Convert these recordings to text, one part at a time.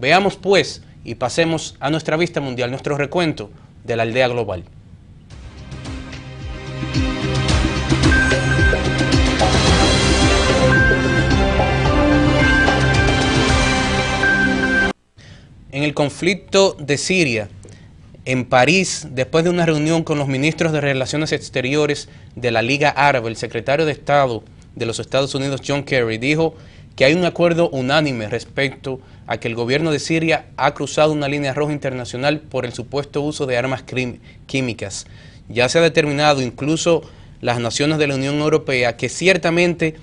Veamos pues y pasemos a nuestra vista mundial, nuestro recuento de la aldea global. En el conflicto de Siria, en París, después de una reunión con los ministros de Relaciones Exteriores de la Liga Árabe, el secretario de Estado de los Estados Unidos, John Kerry, dijo que hay un acuerdo unánime respecto a a que el gobierno de Siria ha cruzado una línea roja internacional por el supuesto uso de armas químicas. Ya se ha determinado incluso las naciones de la Unión Europea que ciertamente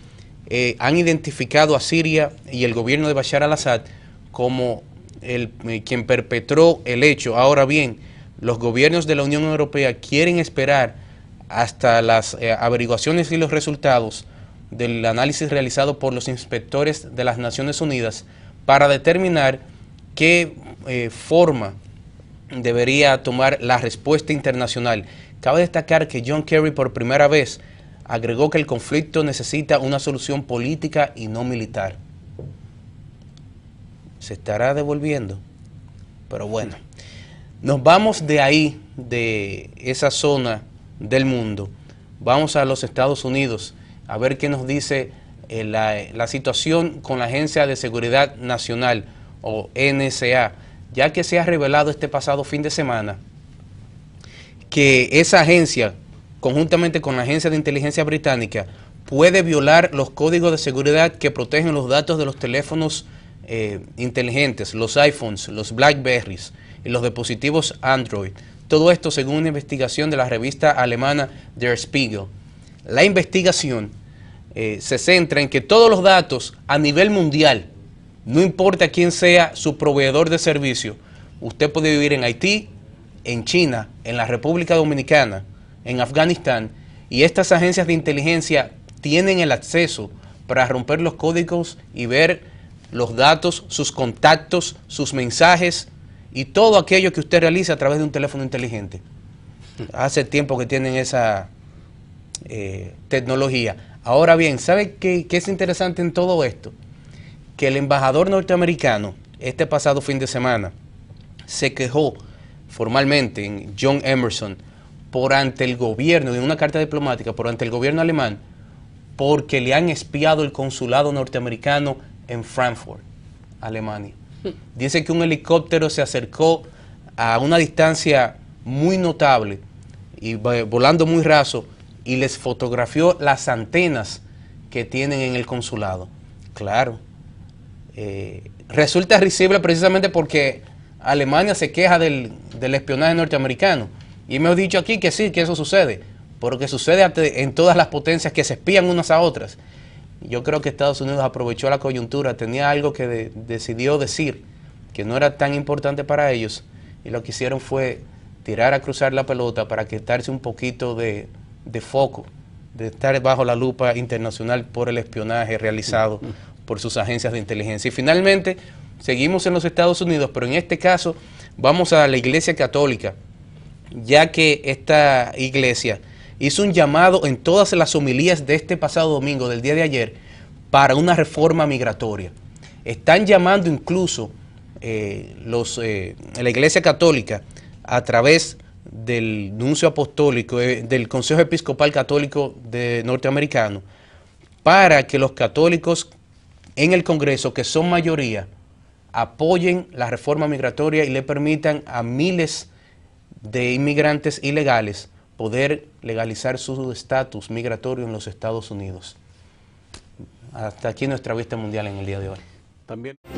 eh, han identificado a Siria y el gobierno de Bashar al-Assad como el, eh, quien perpetró el hecho. Ahora bien, los gobiernos de la Unión Europea quieren esperar hasta las eh, averiguaciones y los resultados del análisis realizado por los inspectores de las Naciones Unidas para determinar qué eh, forma debería tomar la respuesta internacional. Cabe destacar que John Kerry por primera vez agregó que el conflicto necesita una solución política y no militar. Se estará devolviendo, pero bueno, nos vamos de ahí, de esa zona del mundo, vamos a los Estados Unidos a ver qué nos dice eh, la, situación con la Agencia de Seguridad Nacional o NSA, ya que se ha revelado este pasado fin de semana que esa agencia, conjuntamente con la Agencia de Inteligencia Británica, puede violar los códigos de seguridad que protegen los datos de los teléfonos eh, inteligentes, los iPhones, los Blackberries y los dispositivos Android. Todo esto según una investigación de la revista alemana Der Spiegel. La investigación eh, se centra en que todos los datos a nivel mundial, no importa quién sea su proveedor de servicio, usted puede vivir en Haití, en China, en la República Dominicana, en Afganistán, y estas agencias de inteligencia tienen el acceso para romper los códigos y ver los datos, sus contactos, sus mensajes y todo aquello que usted realiza a través de un teléfono inteligente. Hace tiempo que tienen esa, eh, tecnología. Ahora bien, ¿sabe qué, qué es interesante en todo esto? Que el embajador norteamericano este pasado fin de semana se quejó formalmente en John Emerson por ante el gobierno, en una carta diplomática, por ante el gobierno alemán, porque le han espiado el consulado norteamericano en Frankfurt, Alemania. Dice que un helicóptero se acercó a una distancia muy notable y eh, volando muy raso y les fotografió las antenas que tienen en el consulado. Claro. Eh, resulta risible precisamente porque Alemania se queja del, espionaje norteamericano. Y me he dicho aquí que sí, que eso sucede, porque sucede en todas las potencias que se espían unas a otras. Yo creo que Estados Unidos aprovechó la coyuntura, tenía algo que decidió decir que no era tan importante para ellos, y lo que hicieron fue tirar a cruzar la pelota para quitarse un poquito de, de foco, de estar bajo la lupa internacional por el espionaje realizado por sus agencias de inteligencia. Y finalmente, seguimos en los Estados Unidos, pero en este caso vamos a la Iglesia Católica, ya que esta iglesia hizo un llamado en todas las homilías de este pasado domingo, del día de ayer, para una reforma migratoria. Están llamando incluso eh, los, eh, la Iglesia Católica a través del nuncio apostólico, eh, del Consejo Episcopal Católico de norteamericano, para que los católicos en el Congreso, que son mayoría, apoyen la reforma migratoria y le permitan a miles de inmigrantes ilegales poder legalizar su estatus migratorio en los Estados Unidos. Hasta aquí nuestra vista mundial en el día de hoy. También.